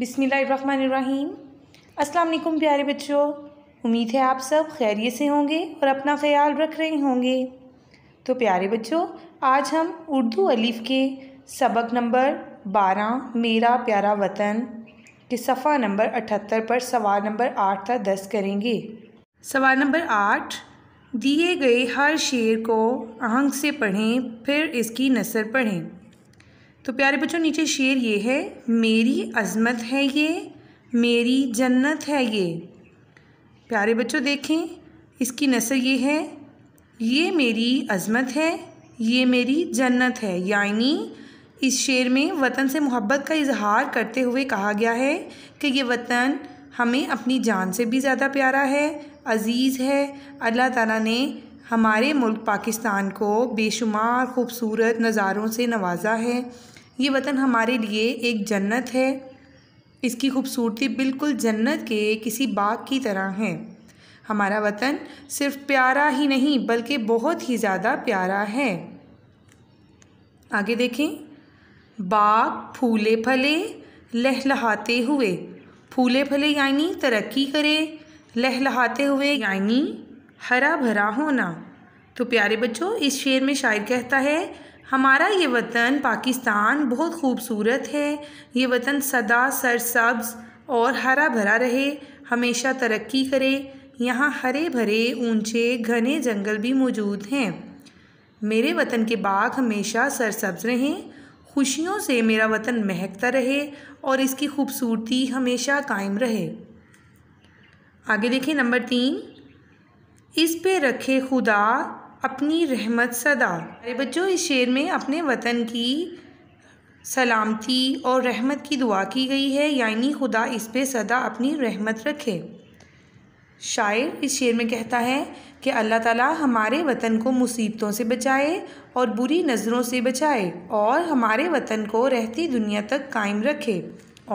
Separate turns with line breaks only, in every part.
बिसमीम अस्सलाम प्यारे बच्चों उम्मीद है आप सब खैरियत से होंगे और अपना ख्याल रख रहे होंगे तो प्यारे बच्चों आज हम उर्दू अलिफ़ के सबक नंबर बारह मेरा प्यारा वतन के सफ़ा नंबर अठहत्तर पर सवाल नंबर आठ तक दस करेंगे सवाल नंबर आठ दिए गए हर शेर को आहंग से पढ़ें फिर इसकी नसर पढ़ें तो प्यारे बच्चों नीचे शेर ये है मेरी अजमत है ये मेरी जन्नत है ये प्यारे बच्चों देखें इसकी नसर ये है ये मेरी अजमत है ये मेरी जन्नत है यानी इस शेर में वतन से मोहब्बत का इजहार करते हुए कहा गया है कि ये वतन हमें अपनी जान से भी ज़्यादा प्यारा है अज़ीज़ है अल्लाह ताला ने हमारे मुल्क पाकिस्तान को बेशुमार खूबसूरत नज़ारों से नवाजा है ये वतन हमारे लिए एक जन्नत है इसकी खूबसूरती बिल्कुल जन्नत के किसी बाग की तरह है हमारा वतन सिर्फ प्यारा ही नहीं बल्कि बहुत ही ज़्यादा प्यारा है आगे देखें बाग फूले फले लहलहाते हुए फूले फले यानी तरक्की करे लहलहाते हुए यानी हरा भरा होना तो प्यारे बच्चों इस शेर में शायर कहता है हमारा ये वतन पाकिस्तान बहुत खूबसूरत है ये वतन सदा सरसब्ज और हरा भरा रहे हमेशा तरक्की करे यहाँ हरे भरे ऊंचे घने जंगल भी मौजूद हैं मेरे वतन के बाग हमेशा सरसब्ज रहें खुशियों से मेरा वतन महकता रहे और इसकी खूबसूरती हमेशा कायम रहे आगे देखें नंबर तीन इस पे रखे खुदा अपनी रहमत सदा अरे बच्चों इस शेर में अपने वतन की सलामती और रहमत की दुआ की गई है यानी खुदा इस पे सदा अपनी रहमत रखे शायर इस शेर में कहता है कि अल्लाह ताला हमारे वतन को मुसीबतों से बचाए और बुरी नज़रों से बचाए और हमारे वतन को रहती दुनिया तक कायम रखे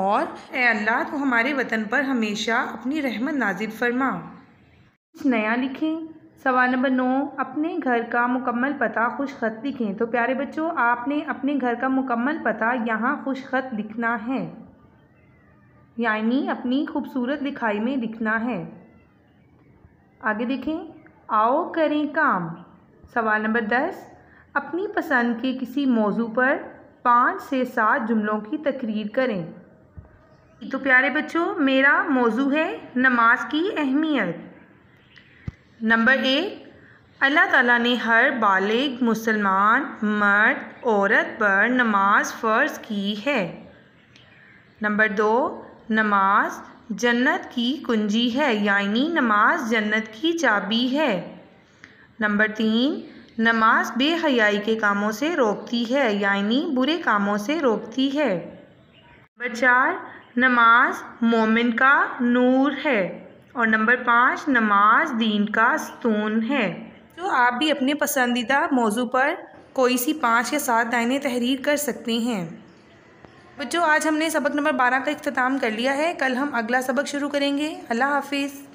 और ए अल्लाह तो हमारे वतन पर हमेशा अपनी रहमत नाजिल फरमा कुछ नया लिखें सवाल नंबर नौ अपने घर का मुकम्मल पता खुश खत लिखें तो प्यारे बच्चों आपने अपने घर का मुकम्मल पता यहाँ खुश खत लिखना है यानी अपनी खूबसूरत लिखाई में लिखना है आगे देखें आओ करें काम सवाल नंबर दस अपनी पसंद के किसी मौजू पर पाँच से सात जुमलों की तकरीर करें तो प्यारे बच्चों मेरा मौजू है नमाज की अहमियत नंबर एक अल्लाह ताला ने हर बालिग मुसलमान मर्द औरत पर नमाज फ़र्ज़ की है नंबर दो नमाज जन्नत की कुंजी है यानी नमाज जन्नत की चाबी है नंबर तीन नमाज बेहयाई के कामों से रोकती है यानी बुरे कामों से रोकती है नंबर चार नमाज मोमिन का नूर है और नंबर पाँच नमाज दीन का स्तून है तो आप भी अपने पसंदीदा मौजू पर कोई सी पाँच या सात दाइने तहरीर कर सकते हैं बच्चों आज हमने सबक नंबर बारह का अख्ताम कर लिया है कल हम अगला सबक शुरू करेंगे अल्लाह हाफिज़